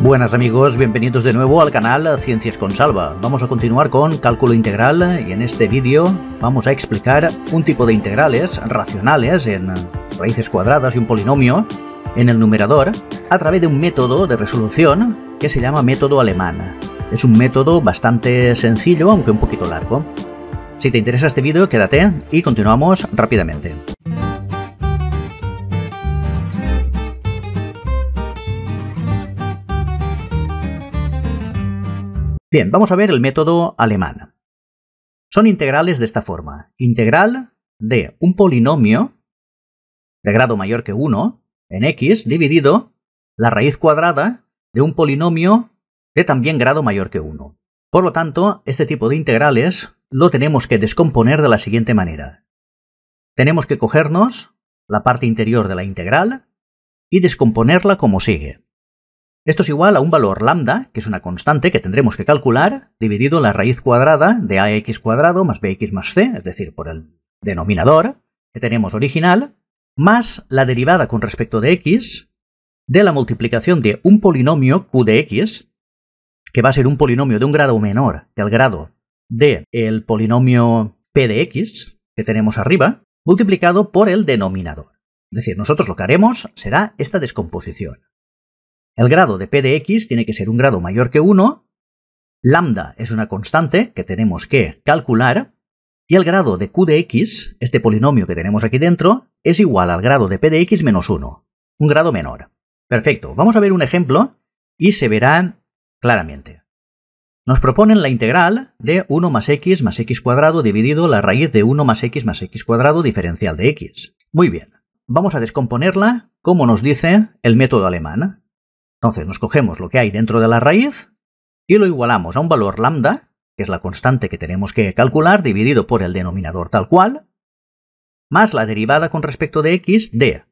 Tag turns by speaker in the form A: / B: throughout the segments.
A: Buenas amigos, bienvenidos de nuevo al canal Ciencias con Salva. Vamos a continuar con cálculo integral y en este vídeo vamos a explicar un tipo de integrales racionales en raíces cuadradas y un polinomio en el numerador a través de un método de resolución que se llama método alemán. Es un método bastante sencillo aunque un poquito largo. Si te interesa este vídeo quédate y continuamos rápidamente. Bien, vamos a ver el método alemán. Son integrales de esta forma. Integral de un polinomio de grado mayor que 1 en x dividido la raíz cuadrada de un polinomio de también grado mayor que 1. Por lo tanto, este tipo de integrales lo tenemos que descomponer de la siguiente manera. Tenemos que cogernos la parte interior de la integral y descomponerla como sigue. Esto es igual a un valor lambda, que es una constante que tendremos que calcular, dividido la raíz cuadrada de ax cuadrado más bx más c, es decir, por el denominador que tenemos original, más la derivada con respecto de x de la multiplicación de un polinomio q de x, que va a ser un polinomio de un grado menor que el grado del el polinomio p de x que tenemos arriba, multiplicado por el denominador. Es decir, nosotros lo que haremos será esta descomposición. El grado de p de x tiene que ser un grado mayor que 1, lambda es una constante que tenemos que calcular, y el grado de q de x, este polinomio que tenemos aquí dentro, es igual al grado de p de x menos 1, un grado menor. Perfecto, vamos a ver un ejemplo y se verán claramente. Nos proponen la integral de 1 más x más x cuadrado dividido la raíz de 1 más x más x cuadrado diferencial de x. Muy bien, vamos a descomponerla como nos dice el método alemán. Entonces nos cogemos lo que hay dentro de la raíz y lo igualamos a un valor lambda, que es la constante que tenemos que calcular, dividido por el denominador tal cual, más la derivada con respecto de x de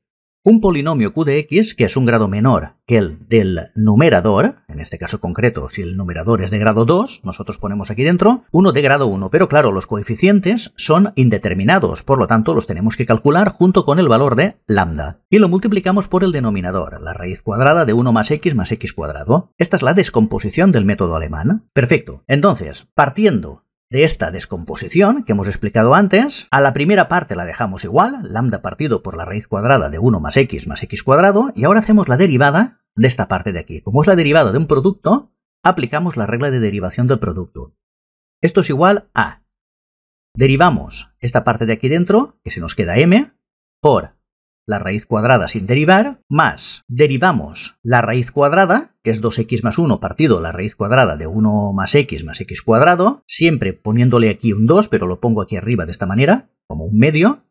A: un polinomio Q de X, que es un grado menor que el del numerador, en este caso concreto, si el numerador es de grado 2, nosotros ponemos aquí dentro uno de grado 1, pero claro, los coeficientes son indeterminados, por lo tanto los tenemos que calcular junto con el valor de lambda. Y lo multiplicamos por el denominador, la raíz cuadrada de 1 más x más x cuadrado. Esta es la descomposición del método alemán. Perfecto. Entonces, partiendo de esta descomposición que hemos explicado antes. A la primera parte la dejamos igual, lambda partido por la raíz cuadrada de 1 más x más x cuadrado, y ahora hacemos la derivada de esta parte de aquí. Como es la derivada de un producto, aplicamos la regla de derivación del producto. Esto es igual a... Derivamos esta parte de aquí dentro, que se nos queda m, por la raíz cuadrada sin derivar, más derivamos la raíz cuadrada, que es 2x más 1 partido la raíz cuadrada de 1 más x más x cuadrado, siempre poniéndole aquí un 2, pero lo pongo aquí arriba de esta manera, como un medio,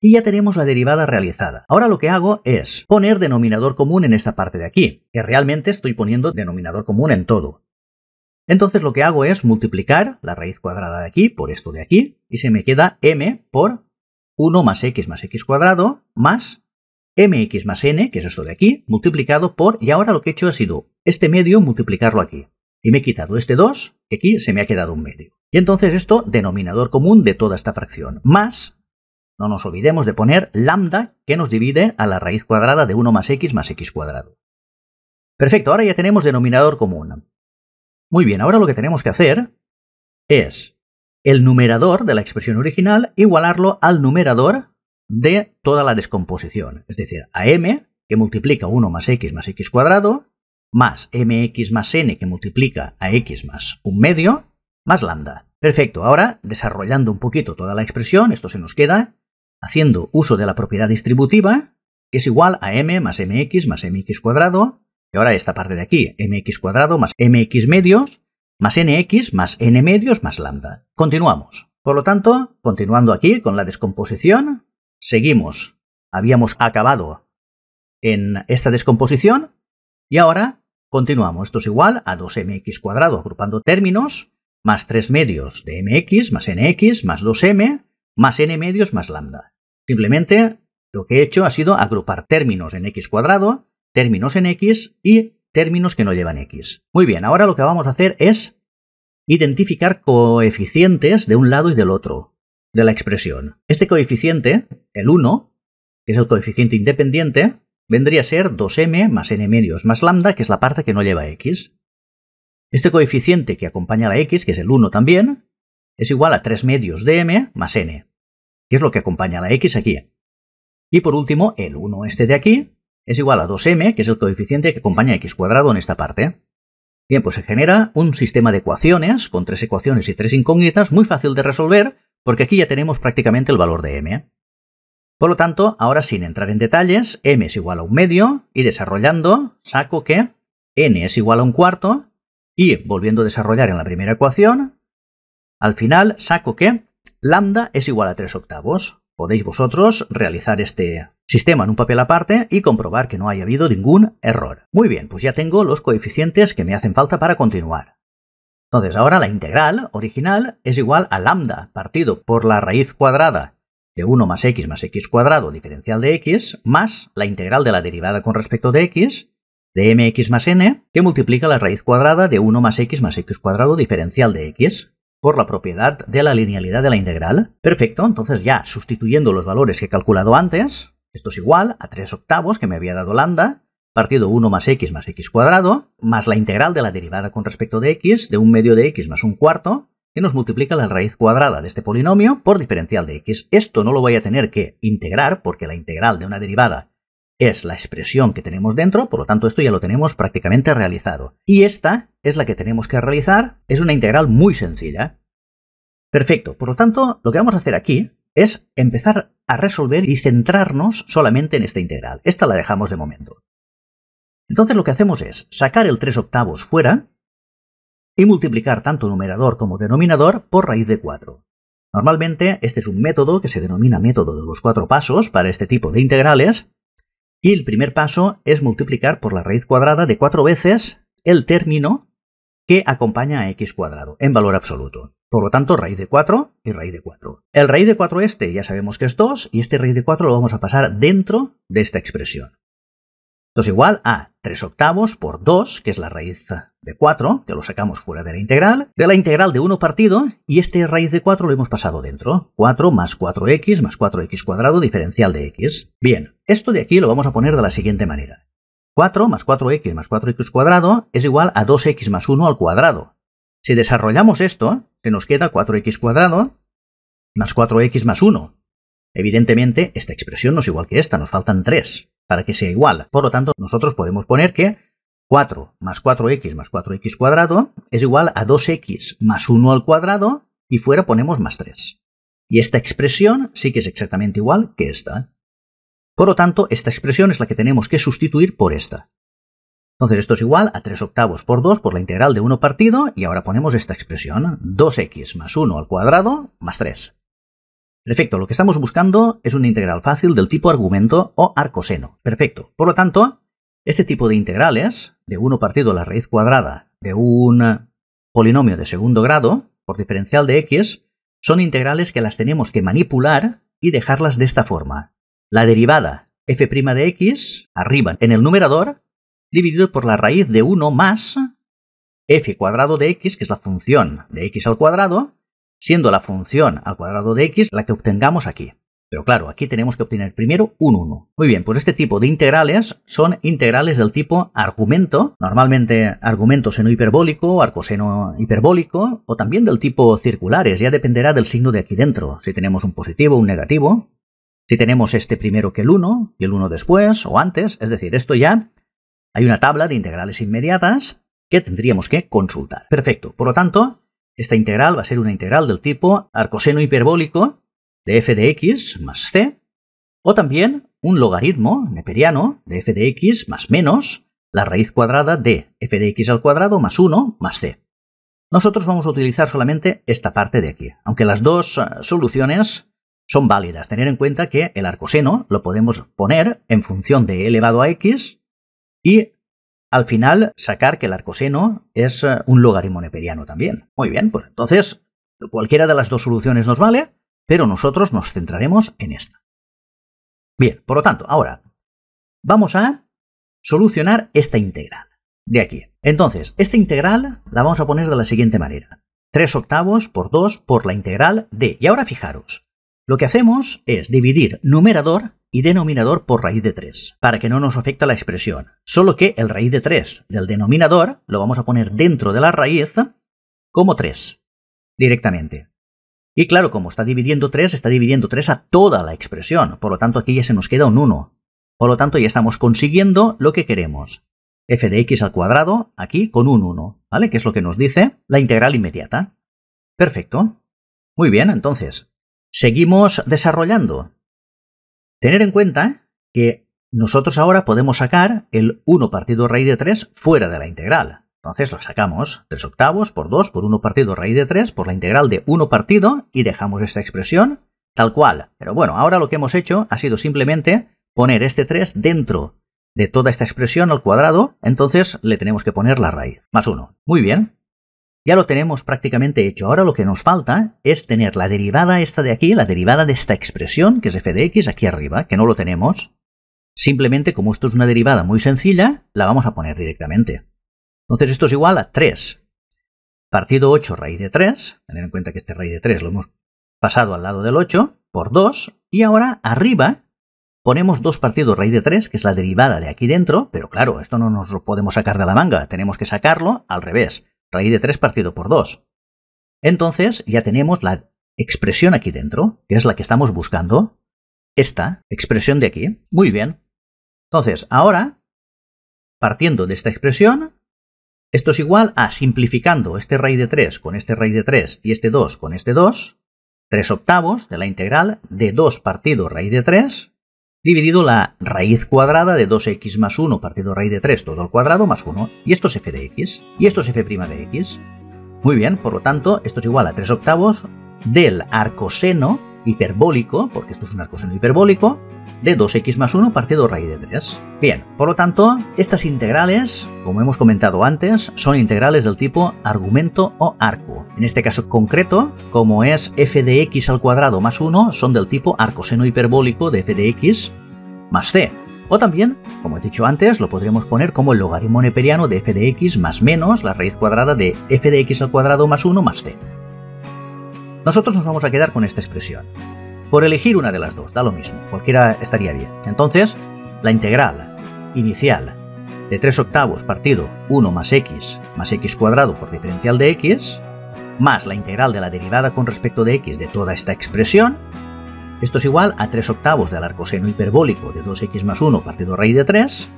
A: y ya tenemos la derivada realizada. Ahora lo que hago es poner denominador común en esta parte de aquí, que realmente estoy poniendo denominador común en todo. Entonces lo que hago es multiplicar la raíz cuadrada de aquí por esto de aquí, y se me queda m por 1 más x más x cuadrado más mx más n, que es esto de aquí, multiplicado por, y ahora lo que he hecho ha sido este medio multiplicarlo aquí. Y me he quitado este 2, que aquí se me ha quedado un medio. Y entonces esto, denominador común de toda esta fracción, más, no nos olvidemos de poner lambda, que nos divide a la raíz cuadrada de 1 más x más x cuadrado. Perfecto, ahora ya tenemos denominador común. Muy bien, ahora lo que tenemos que hacer es el numerador de la expresión original, igualarlo al numerador de toda la descomposición, es decir, a m, que multiplica 1 más x más x cuadrado, más mx más n, que multiplica a x más un medio, más lambda. Perfecto, ahora desarrollando un poquito toda la expresión, esto se nos queda haciendo uso de la propiedad distributiva, que es igual a m más mx más mx cuadrado, y ahora esta parte de aquí, mx cuadrado más mx medios, más nx más n medios más lambda. Continuamos. Por lo tanto, continuando aquí con la descomposición, seguimos. Habíamos acabado en esta descomposición y ahora continuamos. Esto es igual a 2mx cuadrado agrupando términos más 3 medios de mx más nx más 2m más n medios más lambda. Simplemente lo que he hecho ha sido agrupar términos en x cuadrado, términos en x y términos que no llevan x. Muy bien, ahora lo que vamos a hacer es identificar coeficientes de un lado y del otro de la expresión. Este coeficiente, el 1, que es el coeficiente independiente, vendría a ser 2m más n medios más lambda, que es la parte que no lleva x. Este coeficiente que acompaña la x, que es el 1 también, es igual a 3 medios de m más n, que es lo que acompaña la x aquí. Y por último, el 1 este de aquí, es igual a 2m, que es el coeficiente que acompaña x cuadrado en esta parte. Bien, pues se genera un sistema de ecuaciones, con tres ecuaciones y tres incógnitas, muy fácil de resolver, porque aquí ya tenemos prácticamente el valor de m. Por lo tanto, ahora sin entrar en detalles, m es igual a un medio, y desarrollando, saco que n es igual a un cuarto, y volviendo a desarrollar en la primera ecuación, al final saco que lambda es igual a 3 octavos. Podéis vosotros realizar este sistema en un papel aparte y comprobar que no haya habido ningún error. Muy bien, pues ya tengo los coeficientes que me hacen falta para continuar. Entonces ahora la integral original es igual a lambda partido por la raíz cuadrada de 1 más x más x cuadrado diferencial de x más la integral de la derivada con respecto de x de mx más n que multiplica la raíz cuadrada de 1 más x más x cuadrado diferencial de x por la propiedad de la linealidad de la integral. Perfecto, entonces ya sustituyendo los valores que he calculado antes, esto es igual a 3 octavos que me había dado lambda, partido 1 más x más x cuadrado, más la integral de la derivada con respecto de x de un medio de x más un cuarto, que nos multiplica la raíz cuadrada de este polinomio por diferencial de x. Esto no lo voy a tener que integrar porque la integral de una derivada es la expresión que tenemos dentro, por lo tanto esto ya lo tenemos prácticamente realizado. Y esta es la que tenemos que realizar, es una integral muy sencilla. Perfecto, por lo tanto lo que vamos a hacer aquí es empezar a resolver y centrarnos solamente en esta integral. Esta la dejamos de momento. Entonces lo que hacemos es sacar el 3 octavos fuera y multiplicar tanto numerador como denominador por raíz de 4. Normalmente este es un método que se denomina método de los cuatro pasos para este tipo de integrales y el primer paso es multiplicar por la raíz cuadrada de cuatro veces el término que acompaña a x cuadrado en valor absoluto. Por lo tanto, raíz de 4 y raíz de 4. El raíz de 4 este ya sabemos que es 2 y este raíz de 4 lo vamos a pasar dentro de esta expresión. Entonces igual a 3 octavos por 2, que es la raíz de 4, que lo sacamos fuera de la integral, de la integral de 1 partido, y este raíz de 4 lo hemos pasado dentro. 4 más 4x más 4x cuadrado diferencial de x. Bien, esto de aquí lo vamos a poner de la siguiente manera. 4 más 4x más 4x cuadrado es igual a 2x más 1 al cuadrado. Si desarrollamos esto, se nos queda 4x cuadrado más 4x más 1. Evidentemente, esta expresión no es igual que esta, nos faltan 3 para que sea igual. Por lo tanto, nosotros podemos poner que 4 más 4x más 4x cuadrado es igual a 2x más 1 al cuadrado y fuera ponemos más 3. Y esta expresión sí que es exactamente igual que esta. Por lo tanto, esta expresión es la que tenemos que sustituir por esta. Entonces esto es igual a 3 octavos por 2 por la integral de 1 partido y ahora ponemos esta expresión 2x más 1 al cuadrado más 3. Perfecto, lo que estamos buscando es una integral fácil del tipo argumento o arcoseno. Perfecto, por lo tanto, este tipo de integrales de 1 partido la raíz cuadrada de un polinomio de segundo grado por diferencial de x son integrales que las tenemos que manipular y dejarlas de esta forma. La derivada f' de x arriba en el numerador dividido por la raíz de 1 más f cuadrado de x, que es la función de x al cuadrado, siendo la función al cuadrado de x la que obtengamos aquí. Pero claro, aquí tenemos que obtener primero un 1. Muy bien, pues este tipo de integrales son integrales del tipo argumento, normalmente argumento seno hiperbólico, arcoseno hiperbólico, o también del tipo circulares, ya dependerá del signo de aquí dentro, si tenemos un positivo un negativo, si tenemos este primero que el 1 y el 1 después o antes, es decir, esto ya hay una tabla de integrales inmediatas que tendríamos que consultar. Perfecto. Por lo tanto, esta integral va a ser una integral del tipo arcoseno hiperbólico de f de x más c, o también un logaritmo neperiano de f de x más menos la raíz cuadrada de f de x al cuadrado más 1 más c. Nosotros vamos a utilizar solamente esta parte de aquí, aunque las dos eh, soluciones son válidas. Tener en cuenta que el arcoseno lo podemos poner en función de elevado a x y al final sacar que el arcoseno es eh, un logaritmo neperiano también. Muy bien, pues entonces cualquiera de las dos soluciones nos vale, pero nosotros nos centraremos en esta. Bien, por lo tanto, ahora vamos a solucionar esta integral de aquí. Entonces, esta integral la vamos a poner de la siguiente manera. 3 octavos por 2 por la integral de... Y ahora fijaros, lo que hacemos es dividir numerador y denominador por raíz de 3, para que no nos afecte la expresión. Solo que el raíz de 3 del denominador lo vamos a poner dentro de la raíz como 3, directamente. Y claro, como está dividiendo 3, está dividiendo 3 a toda la expresión, por lo tanto aquí ya se nos queda un 1. Por lo tanto ya estamos consiguiendo lo que queremos. f de x al cuadrado, aquí con un 1, ¿vale? qué es lo que nos dice la integral inmediata. Perfecto. Muy bien, entonces, seguimos desarrollando. Tener en cuenta que nosotros ahora podemos sacar el 1 partido raíz de 3 fuera de la integral. Entonces lo sacamos 3 octavos por 2 por 1 partido raíz de 3 por la integral de 1 partido y dejamos esta expresión tal cual. Pero bueno, ahora lo que hemos hecho ha sido simplemente poner este 3 dentro de toda esta expresión al cuadrado, entonces le tenemos que poner la raíz, más 1. Muy bien, ya lo tenemos prácticamente hecho. Ahora lo que nos falta es tener la derivada esta de aquí, la derivada de esta expresión, que es f de x, aquí arriba, que no lo tenemos. Simplemente, como esto es una derivada muy sencilla, la vamos a poner directamente. Entonces esto es igual a 3. Partido 8 raíz de 3, tener en cuenta que este raíz de 3 lo hemos pasado al lado del 8, por 2, y ahora arriba ponemos 2 partido raíz de 3, que es la derivada de aquí dentro, pero claro, esto no nos lo podemos sacar de la manga, tenemos que sacarlo al revés raíz de 3 partido por 2. Entonces ya tenemos la expresión aquí dentro, que es la que estamos buscando, esta expresión de aquí. Muy bien. Entonces, ahora, partiendo de esta expresión, esto es igual a simplificando este raíz de 3 con este raíz de 3 y este 2 con este 2, 3 octavos de la integral de 2 partido raíz de 3 dividido la raíz cuadrada de 2x más 1 partido raíz de 3 todo al cuadrado más 1. Y esto es f de x. Y esto es f' de x. Muy bien, por lo tanto, esto es igual a 3 octavos del arcoseno hiperbólico, porque esto es un arcoseno hiperbólico, de 2x más 1 partido raíz de 3. Bien, por lo tanto, estas integrales, como hemos comentado antes, son integrales del tipo argumento o arco. En este caso concreto, como es f de x al cuadrado más 1, son del tipo arcoseno hiperbólico de f de x más c. O también, como he dicho antes, lo podríamos poner como el logaritmo neperiano de f de x más menos la raíz cuadrada de f de x al cuadrado más 1 más c. Nosotros nos vamos a quedar con esta expresión. Por elegir una de las dos, da lo mismo, cualquiera estaría bien. Entonces, la integral inicial de 3 octavos partido 1 más x más x cuadrado por diferencial de x, más la integral de la derivada con respecto de x de toda esta expresión, esto es igual a 3 octavos del arcoseno hiperbólico de 2x más 1 partido raíz de 3,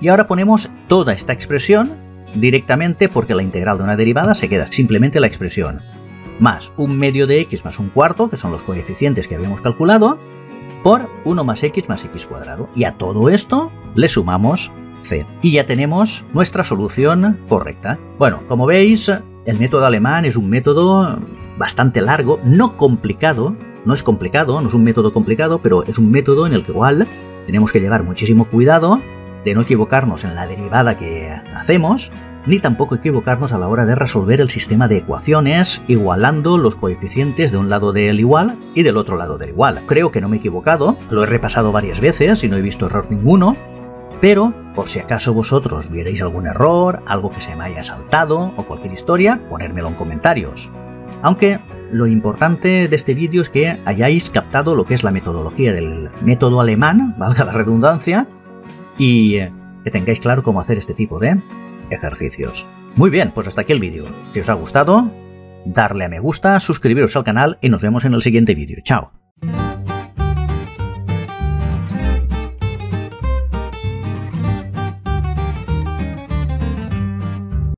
A: y ahora ponemos toda esta expresión directamente porque la integral de una derivada se queda simplemente la expresión más un medio de x más un cuarto, que son los coeficientes que habíamos calculado, por 1 más x más x cuadrado. Y a todo esto le sumamos c. Y ya tenemos nuestra solución correcta. Bueno, como veis, el método alemán es un método bastante largo, no complicado, no es complicado, no es un método complicado, pero es un método en el que igual tenemos que llevar muchísimo cuidado de no equivocarnos en la derivada que hacemos, ni tampoco equivocarnos a la hora de resolver el sistema de ecuaciones igualando los coeficientes de un lado del igual y del otro lado del igual. Creo que no me he equivocado, lo he repasado varias veces y no he visto error ninguno, pero por si acaso vosotros vierais algún error, algo que se me haya saltado o cualquier historia, ponérmelo en comentarios. Aunque lo importante de este vídeo es que hayáis captado lo que es la metodología del método alemán, valga la redundancia, y eh, que tengáis claro cómo hacer este tipo de ejercicios. Muy bien, pues hasta aquí el vídeo. Si os ha gustado, darle a me gusta, suscribiros al canal y nos vemos en el siguiente vídeo. Chao.